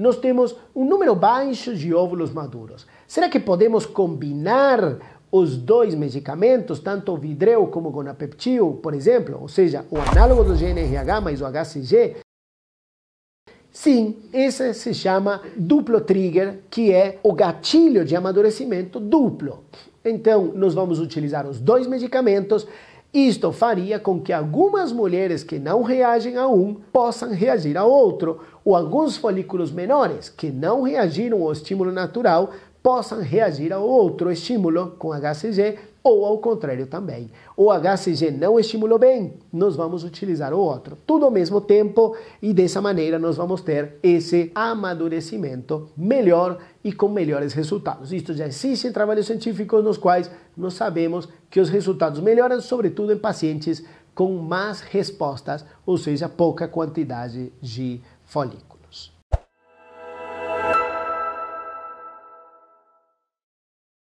nós temos um número baixo de óvulos maduros. Será que podemos combinar os dois medicamentos, tanto o Vidreu como o Gonapeptil, por exemplo, ou seja, o análogo do GNRH mais o HCG? Sim, esse se chama duplo trigger, que é o gatilho de amadurecimento duplo. Então, nós vamos utilizar os dois medicamentos isto faria com que algumas mulheres que não reagem a um possam reagir a outro, ou alguns folículos menores que não reagiram ao estímulo natural possam reagir a outro estímulo com HCG ou ao contrário também. O HCG não estimulou bem, nós vamos utilizar o outro, tudo ao mesmo tempo e dessa maneira nós vamos ter esse amadurecimento melhor e com melhores resultados. Isto já existe em trabalhos científicos nos quais nós sabemos que os resultados melhoram, sobretudo em pacientes com mais respostas, ou seja, pouca quantidade de folículos.